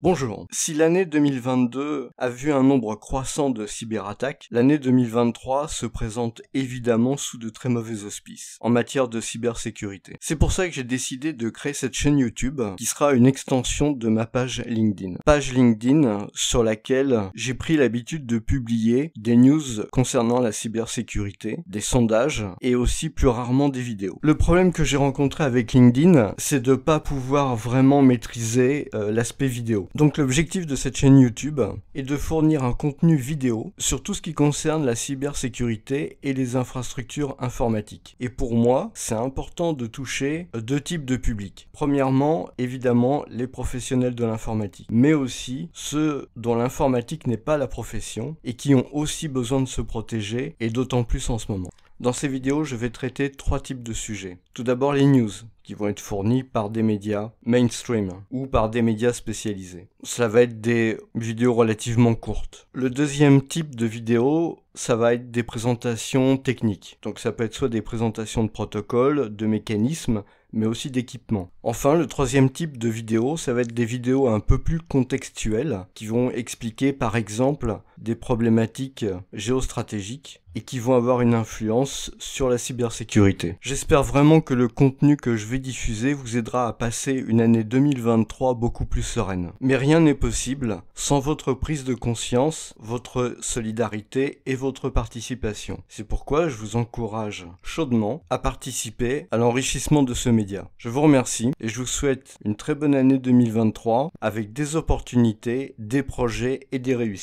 Bonjour. Si l'année 2022 a vu un nombre croissant de cyberattaques, l'année 2023 se présente évidemment sous de très mauvais auspices en matière de cybersécurité. C'est pour ça que j'ai décidé de créer cette chaîne YouTube qui sera une extension de ma page LinkedIn. Page LinkedIn sur laquelle j'ai pris l'habitude de publier des news concernant la cybersécurité, des sondages et aussi plus rarement des vidéos. Le problème que j'ai rencontré avec LinkedIn, c'est de pas pouvoir vraiment maîtriser euh, l'aspect vidéo. Donc l'objectif de cette chaîne YouTube est de fournir un contenu vidéo sur tout ce qui concerne la cybersécurité et les infrastructures informatiques. Et pour moi, c'est important de toucher deux types de publics. Premièrement, évidemment, les professionnels de l'informatique, mais aussi ceux dont l'informatique n'est pas la profession et qui ont aussi besoin de se protéger, et d'autant plus en ce moment. Dans ces vidéos, je vais traiter trois types de sujets. Tout d'abord les news, qui vont être fournies par des médias mainstream ou par des médias spécialisés. Cela va être des vidéos relativement courtes. Le deuxième type de vidéo, ça va être des présentations techniques. Donc ça peut être soit des présentations de protocoles, de mécanismes, mais aussi d'équipements. Enfin, le troisième type de vidéo, ça va être des vidéos un peu plus contextuelles, qui vont expliquer par exemple des problématiques géostratégiques et qui vont avoir une influence sur la cybersécurité. J'espère vraiment que le contenu que je vais diffuser vous aidera à passer une année 2023 beaucoup plus sereine. Mais rien n'est possible sans votre prise de conscience, votre solidarité et votre participation. C'est pourquoi je vous encourage chaudement à participer à l'enrichissement de ce média. Je vous remercie et je vous souhaite une très bonne année 2023 avec des opportunités, des projets et des réussites.